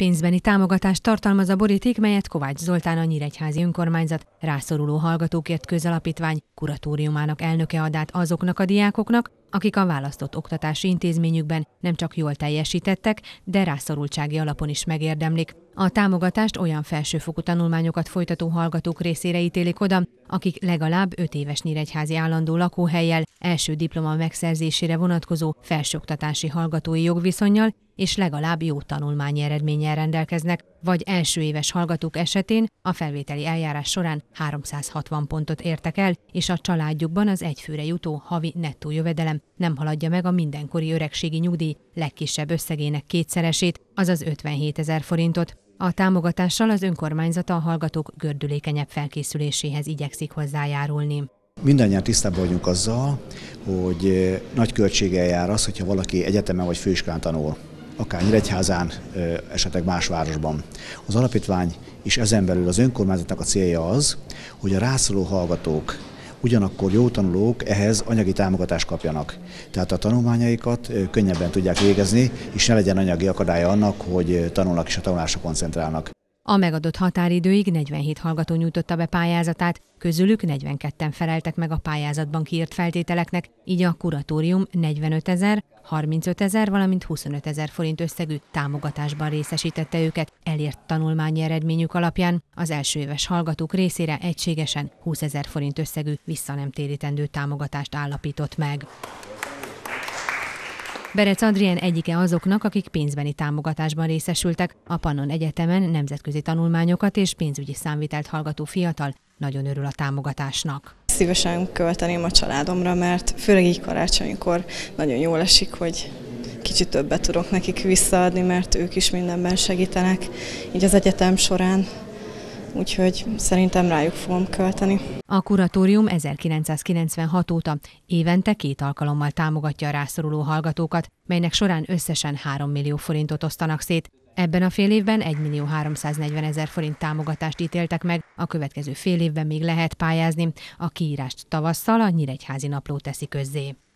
Pénzbeni támogatást tartalmaz a boríték, melyet Kovács Zoltán a Nyíregyházi Önkormányzat rászoruló hallgatókért közalapítvány kuratóriumának elnöke ad át azoknak a diákoknak, akik a választott oktatási intézményükben nem csak jól teljesítettek, de rászorultsági alapon is megérdemlik. A támogatást olyan felsőfokú tanulmányokat folytató hallgatók részére ítélik oda, akik legalább 5 éves nyíregyházi állandó lakóhelyjel, első diploma megszerzésére vonatkozó felsőoktatási hallgatói jogviszonnyal és legalább jó tanulmányi eredménnyel rendelkeznek, vagy első éves hallgatók esetén a felvételi eljárás során 360 pontot értek el, és a családjukban az egyfőre jutó havi nettó jövedelem nem haladja meg a mindenkori öregségi nyugdíj legkisebb összegének kétszeresét, azaz 57 ezer forintot. A támogatással az önkormányzata a hallgatók gördülékenyebb felkészüléséhez igyekszik hozzájárulni. Mindannyian tisztában vagyunk azzal, hogy eh, nagy költséggel jár az, hogyha valaki egyetemen vagy főiskolán tanul, akár Nyíregyházán, eh, esetleg más városban. Az alapítvány és ezen belül az önkormányzatnak a célja az, hogy a rászoló hallgatók ugyanakkor jó tanulók ehhez anyagi támogatást kapjanak. Tehát a tanulmányaikat könnyebben tudják végezni, és ne legyen anyagi akadálya annak, hogy tanulnak és a tanulásra koncentrálnak. A megadott határidőig 47 hallgató nyújtotta be pályázatát, közülük 42-en feleltek meg a pályázatban kiírt feltételeknek, így a kuratórium 45 ezer, 35 ezer, valamint 25 ezer forint összegű támogatásban részesítette őket elért tanulmányi eredményük alapján. Az első éves hallgatók részére egységesen 20 ezer forint összegű visszanemtérítendő támogatást állapított meg. Berec Adrien egyike azoknak, akik pénzbeni támogatásban részesültek. A Pannon Egyetemen nemzetközi tanulmányokat és pénzügyi számvitelt hallgató fiatal nagyon örül a támogatásnak. Szívesen költeném a családomra, mert főleg így karácsonykor nagyon jól esik, hogy kicsit többet tudok nekik visszaadni, mert ők is mindenben segítenek, így az egyetem során úgyhogy szerintem rájuk fogom költeni. A kuratórium 1996 óta évente két alkalommal támogatja a rászoruló hallgatókat, melynek során összesen 3 millió forintot osztanak szét. Ebben a fél évben 1 millió 340 ezer forint támogatást ítéltek meg, a következő fél évben még lehet pályázni. A kiírást tavasszal a Nyíregyházi Napló teszi közzé.